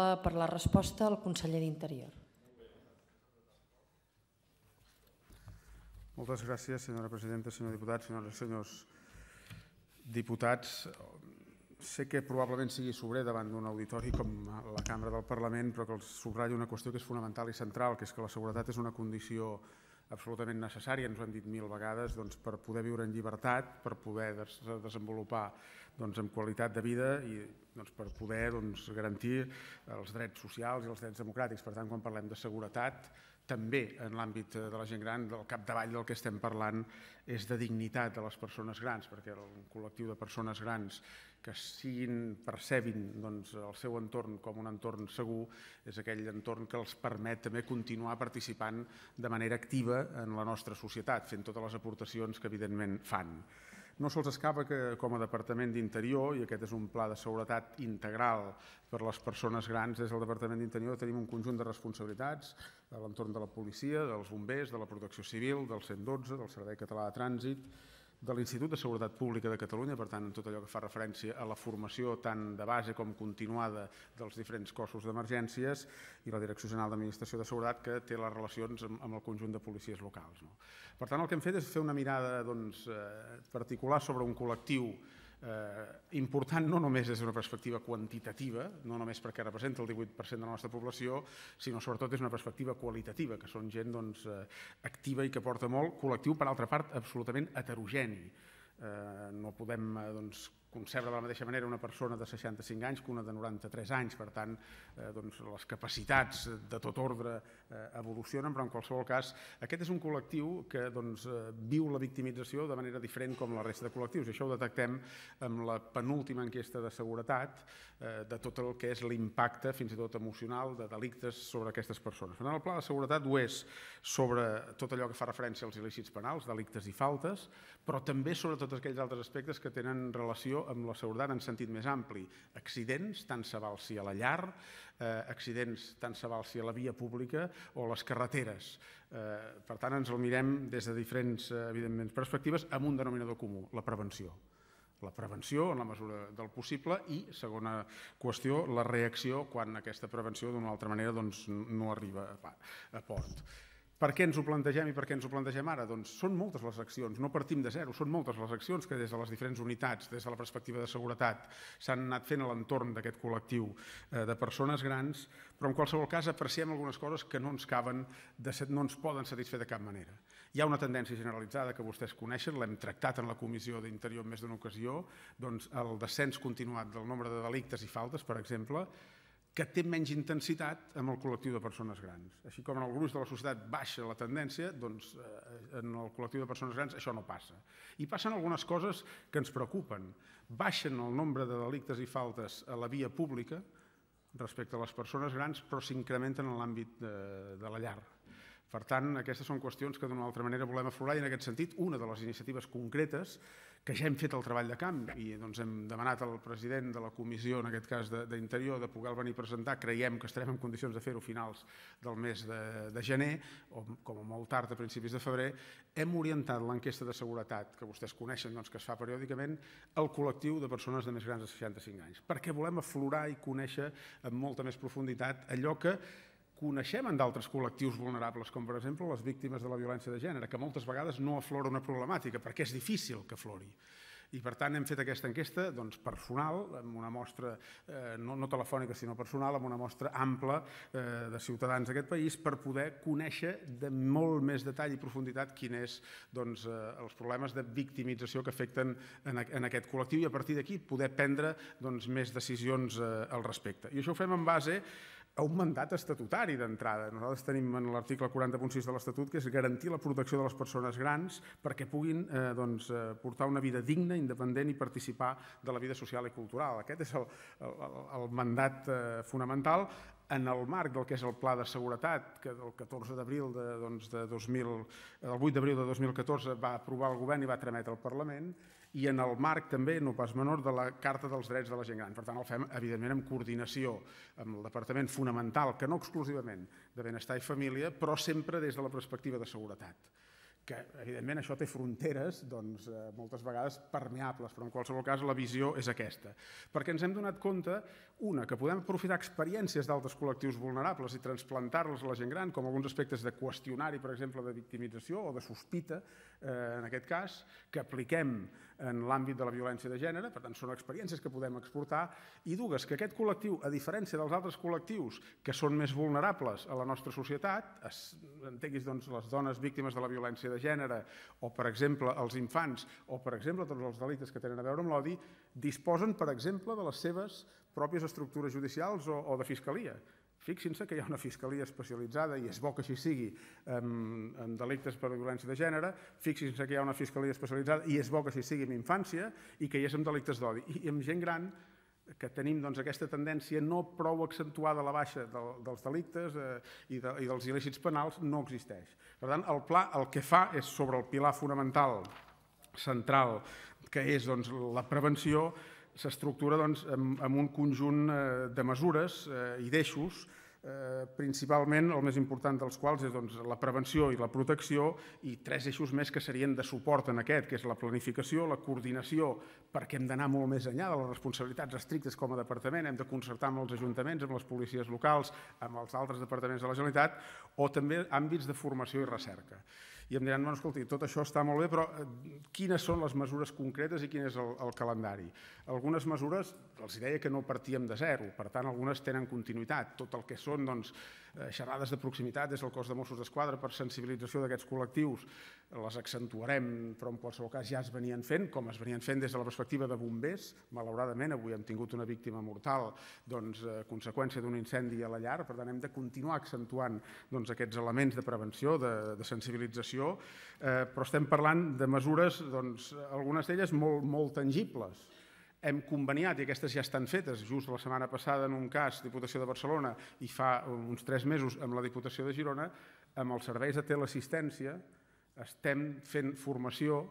Eh, per la resposta, el conseller d'Interior. Moltes gràcies, senyora presidenta, senyor diputat, senyores i senyors diputats. Sé que probablement sigui sobrer davant d'un auditori com la Cambra del Parlament, però que els subratlla una qüestió que és fonamental i central, que és que la seguretat és una condició important absolutament necessària, ens ho hem dit mil vegades, doncs, per poder viure en llibertat, per poder des desenvolupar doncs, amb qualitat de vida i doncs, per poder doncs, garantir els drets socials i els drets democràtics. Per tant, quan parlem de seguretat, també en l'àmbit eh, de la gent gran, del capdavall del que estem parlant és de dignitat de les persones grans, perquè el col·lectiu de persones grans que siguin, percebin doncs, el seu entorn com un entorn segur, és aquell entorn que els permet també continuar participant de manera activa en la nostra societat, fent totes les aportacions que evidentment fan. No sols escapa que com a Departament d'Interior, i aquest és un pla de seguretat integral per a les persones grans, des del Departament d'Interior tenim un conjunt de responsabilitats a l'entorn de la policia, dels bombers, de la protecció civil, del 112, del Servei Català de Trànsit, de l'Institut de Seguretat Pública de Catalunya, per tant, en tot allò que fa referència a la formació tant de base com continuada dels diferents cossos d'emergències i la Direcció General d'Administració de Seguretat que té les relacions amb, el conjunt de policies locals. No? Per tant, el que hem fet és fer una mirada doncs, eh, particular sobre un col·lectiu Eh, important no només des d'una perspectiva quantitativa, no només perquè representa el 18% de la nostra població, sinó sobretot és una perspectiva qualitativa, que són gent doncs, eh, activa i que porta molt, col·lectiu, per altra part, absolutament heterogeni. Eh, no podem eh, doncs, concebre de la mateixa manera una persona de 65 anys que una de 93 anys. Per tant, eh, doncs, les capacitats de tot ordre eh, evolucionen, però en qualsevol cas aquest és un col·lectiu que doncs, eh, viu la victimització de manera diferent com la resta de col·lectius. això ho detectem amb la penúltima enquesta de seguretat eh, de tot el que és l'impacte, fins i tot emocional, de delictes sobre aquestes persones. Per tant, el pla de seguretat ho és sobre tot allò que fa referència als il·lícits penals, delictes i faltes, però també sobre tots aquells altres aspectes que tenen relació amb la seguretat en sentit més ampli. Accidents, tant se val si a la llar, eh, accidents, tant se val si a la via pública o a les carreteres. Eh, per tant, ens el mirem des de diferents, eh, evidentment, perspectives amb un denominador comú, la prevenció la prevenció en la mesura del possible i, segona qüestió, la reacció quan aquesta prevenció d'una altra manera doncs, no arriba a port. Per què ens ho plantegem i per què ens ho plantegem ara? Doncs són moltes les accions, no partim de zero, són moltes les accions que des de les diferents unitats, des de la perspectiva de seguretat, s'han anat fent a l'entorn d'aquest col·lectiu eh, de persones grans, però en qualsevol cas apreciem algunes coses que no ens caben, de, no ens poden satisfer de cap manera. Hi ha una tendència generalitzada que vostès coneixen, l'hem tractat en la Comissió d'Interior més d'una ocasió, doncs el descens continuat del nombre de delictes i faltes, per exemple, que té menys intensitat amb el col·lectiu de persones grans. Així com en el gruix de la societat baixa la tendència, doncs eh, en el col·lectiu de persones grans això no passa. I passen algunes coses que ens preocupen. Baixen el nombre de delictes i faltes a la via pública respecte a les persones grans, però s'incrementen en l'àmbit de, de la llar. Per tant, aquestes són qüestions que d'una altra manera volem aflorar i en aquest sentit una de les iniciatives concretes que ja hem fet el treball de camp i doncs, hem demanat al president de la comissió, en aquest cas d'Interior, de, de poder venir a presentar. Creiem que estarem en condicions de fer-ho finals del mes de, de gener o com a molt tard a principis de febrer. Hem orientat l'enquesta de seguretat, que vostès coneixen, doncs, que es fa periòdicament, al col·lectiu de persones de més grans de 65 anys, perquè volem aflorar i conèixer amb molta més profunditat allò que coneixem en d'altres col·lectius vulnerables, com per exemple les víctimes de la violència de gènere, que moltes vegades no aflora una problemàtica perquè és difícil que aflori. I per tant hem fet aquesta enquesta doncs, personal, amb una mostra eh, no, no telefònica sinó personal, amb una mostra ampla eh, de ciutadans d'aquest país per poder conèixer de molt més detall i profunditat quin és doncs, eh, els problemes de victimització que afecten en, en aquest col·lectiu i a partir d'aquí poder prendre doncs, més decisions eh, al respecte. I això ho fem en base a un mandat estatutari d'entrada. Nosaltres tenim en l'article 40.6 de l'Estatut que és garantir la protecció de les persones grans perquè puguin eh, doncs, eh, portar una vida digna, independent i participar de la vida social i cultural. Aquest és el, el, el mandat eh, fonamental en el marc del que és el Pla de Seguretat, que del 14 d'abril de, doncs, de 2000, el 8 d'abril de 2014 va aprovar el govern i va trametre al Parlament, i en el marc també, no pas menor, de la Carta dels Drets de la Gent Gran. Per tant, el fem, evidentment, en coordinació amb el Departament Fonamental, que no exclusivament de Benestar i Família, però sempre des de la perspectiva de seguretat que evidentment això té fronteres doncs, eh, moltes vegades permeables, però en qualsevol cas la visió és aquesta. Perquè ens hem donat compte, una, que podem aprofitar experiències d'altres col·lectius vulnerables i transplantar-les a la gent gran, com alguns aspectes de qüestionari, per exemple, de victimització o de sospita, Eh, en aquest cas, que apliquem en l'àmbit de la violència de gènere, per tant són experiències que podem exportar, i dues, que aquest col·lectiu, a diferència dels altres col·lectius que són més vulnerables a la nostra societat, es, entenguis doncs, les dones víctimes de la violència de gènere, o per exemple els infants, o per exemple tots els delictes que tenen a veure amb l'odi, disposen per exemple de les seves pròpies estructures judicials o, o de fiscalia. Fixin-se que hi ha una fiscalia especialitzada, i és bo que així sigui, en, en delictes per violència de gènere, fixin-se que hi ha una fiscalia especialitzada, i és bo que així sigui en infància, i que hi és en delictes d'odi. I amb gent gran que tenim doncs, aquesta tendència no prou accentuada a la baixa del, dels delictes eh, i, de, i dels il·lícits penals no existeix. Per tant, el pla el que fa és sobre el pilar fonamental central, que és doncs, la prevenció, s'estructura doncs, amb, amb un conjunt eh, de mesures eh, i d'eixos eh, principalment el més important dels quals és doncs, la prevenció i la protecció i tres eixos més que serien de suport en aquest, que és la planificació, la coordinació, perquè hem d'anar molt més enllà de les responsabilitats estrictes com a departament, hem de concertar amb els ajuntaments, amb les policies locals, amb els altres departaments de la Generalitat, o també àmbits de formació i recerca i em diran, bueno, escolti, tot això està molt bé, però eh, quines són les mesures concretes i quin és el, el calendari? Algunes mesures, els deia que no partíem de zero, per tant, algunes tenen continuïtat. Tot el que són doncs, eh, xerrades de proximitat des del cos de Mossos d'Esquadra per sensibilització d'aquests col·lectius, les accentuarem, però en qualsevol cas ja es venien fent, com es venien fent des de la perspectiva de bombers. Malauradament, avui hem tingut una víctima mortal doncs, a eh, conseqüència d'un incendi a la llar, per tant, hem de continuar accentuant doncs, aquests elements de prevenció, de, de sensibilització, moció, eh, però estem parlant de mesures, doncs, algunes d'elles molt, molt tangibles. Hem conveniat, i aquestes ja estan fetes, just la setmana passada en un cas, Diputació de Barcelona, i fa uns tres mesos amb la Diputació de Girona, amb els serveis de teleassistència estem fent formació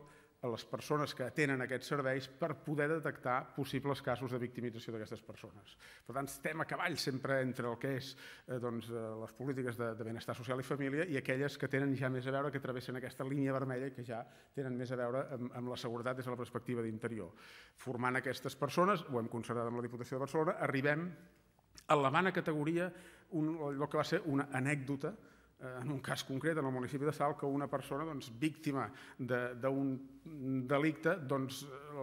a les persones que atenen aquests serveis per poder detectar possibles casos de victimització d'aquestes persones. Per tant, estem a cavall sempre entre el que és eh, doncs, eh, les polítiques de, de benestar social i família i aquelles que tenen ja més a veure, que travessen aquesta línia vermella i que ja tenen més a veure amb, amb la seguretat des de la perspectiva d'interior. Formant aquestes persones, ho hem concertat amb la Diputació de Barcelona, arribem a la mana categoria un, allò que va ser una anècdota Eh, en un cas concret, en el municipi de Salt, que una persona doncs, víctima d'un de, delicte doncs,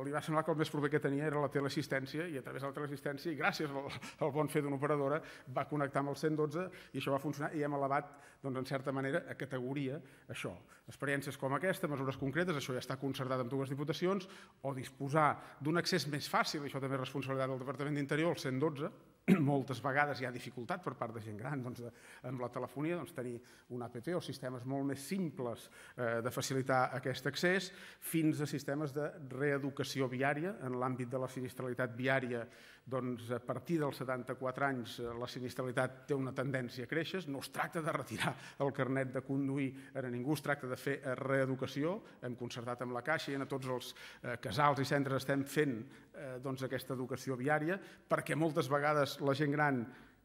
li va semblar que el més proper que tenia era la teleassistència i a través de la teleassistència i gràcies al, al bon fer d'una operadora va connectar amb el 112 i això va funcionar i hem elevat doncs, en certa manera a categoria això. Experiències com aquesta, mesures concretes, això ja està concertat amb dues diputacions o disposar d'un accés més fàcil, això també és responsabilitat del Departament d'Interior, el 112, moltes vegades hi ha dificultat per part de gent gran doncs, de, amb la telefonia doncs, tenir un app o sistemes molt més simples eh, de facilitar aquest accés fins a sistemes de reeducació viària en l'àmbit de la sinistralitat viària doncs, a partir dels 74 anys eh, la sinistralitat té una tendència a créixer no es tracta de retirar el carnet de conduir a ningú, es tracta de fer eh, reeducació hem concertat amb la Caixa i en tots els eh, casals i centres estem fent eh, doncs, aquesta educació viària perquè moltes vegades la gent gran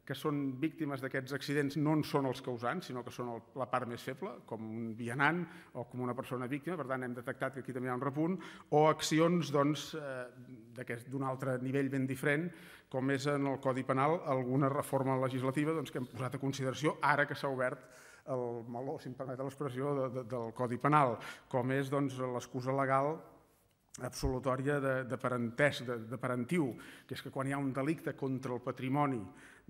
que són víctimes d'aquests accidents no en són els causants, sinó que són el, la part més feble, com un vianant o com una persona víctima, per tant hem detectat que aquí també hi ha un repunt, o accions d'un doncs, eh, altre nivell ben diferent, com és en el Codi Penal alguna reforma legislativa doncs, que hem posat a consideració ara que s'ha obert el meló, si em permet l'expressió, de, de, del Codi Penal, com és doncs, l'excusa legal absolutòria de, de parentès, de, de parentiu, que és que quan hi ha un delicte contra el patrimoni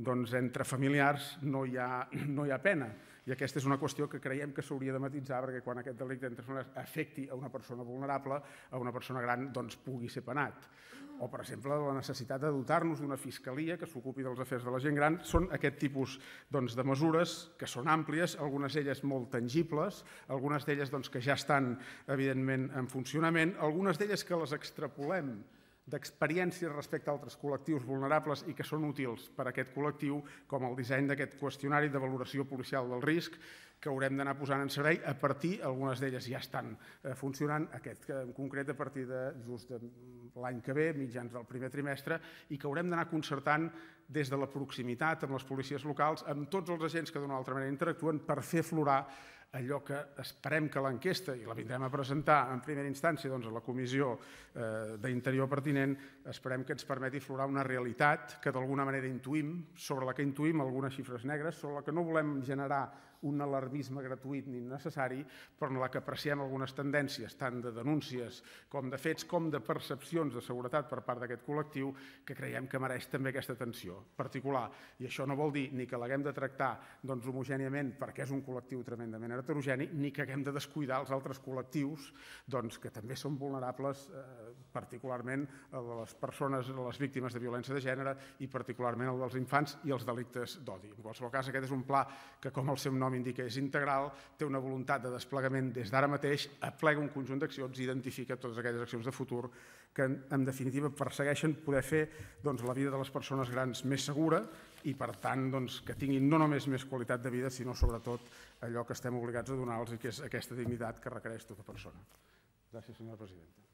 doncs entre familiars no hi, ha, no hi ha pena. I aquesta és una qüestió que creiem que s'hauria de matitzar perquè quan aquest delicte entre familiars afecti a una persona vulnerable, a una persona gran, doncs pugui ser penat o, per exemple, la necessitat de dotar-nos d'una fiscalia que s'ocupi dels afers de la gent gran, són aquest tipus doncs, de mesures que són àmplies, algunes d'elles molt tangibles, algunes d'elles doncs, que ja estan, evidentment, en funcionament, algunes d'elles que les extrapolem d'experiències respecte a altres col·lectius vulnerables i que són útils per a aquest col·lectiu, com el disseny d'aquest qüestionari de valoració policial del risc, que haurem d'anar posant en servei a partir, algunes d'elles ja estan eh, funcionant, aquest eh, en concret a partir de just de mm, l'any que ve, mitjans del primer trimestre, i que haurem d'anar concertant des de la proximitat amb les policies locals, amb tots els agents que d'una altra manera interactuen per fer florar allò que esperem que l'enquesta, i la vindrem a presentar en primera instància doncs, a la comissió eh, d'interior pertinent, esperem que ens permeti florar una realitat que d'alguna manera intuïm, sobre la que intuïm algunes xifres negres, sobre la que no volem generar un alarmisme gratuït ni necessari, però en la que apreciem algunes tendències, tant de denúncies com de fets, com de percepcions de seguretat per part d'aquest col·lectiu, que creiem que mereix també aquesta atenció particular. I això no vol dir ni que l'haguem de tractar doncs, homogèniament perquè és un col·lectiu tremendament heterogènic, ni que haguem de descuidar els altres col·lectius doncs, que també són vulnerables, eh, particularment a les persones, a les víctimes de violència de gènere i particularment el dels infants i els delictes d'odi. En qualsevol cas, aquest és un pla que, com el seu nom nom indica, és integral, té una voluntat de desplegament des d'ara mateix, aplega un conjunt d'accions i identifica totes aquelles accions de futur que, en definitiva, persegueixen poder fer doncs, la vida de les persones grans més segura i, per tant, doncs, que tinguin no només més qualitat de vida, sinó, sobretot, allò que estem obligats a donar-los i que és aquesta dignitat que requereix tota persona. Gràcies, senyora presidenta.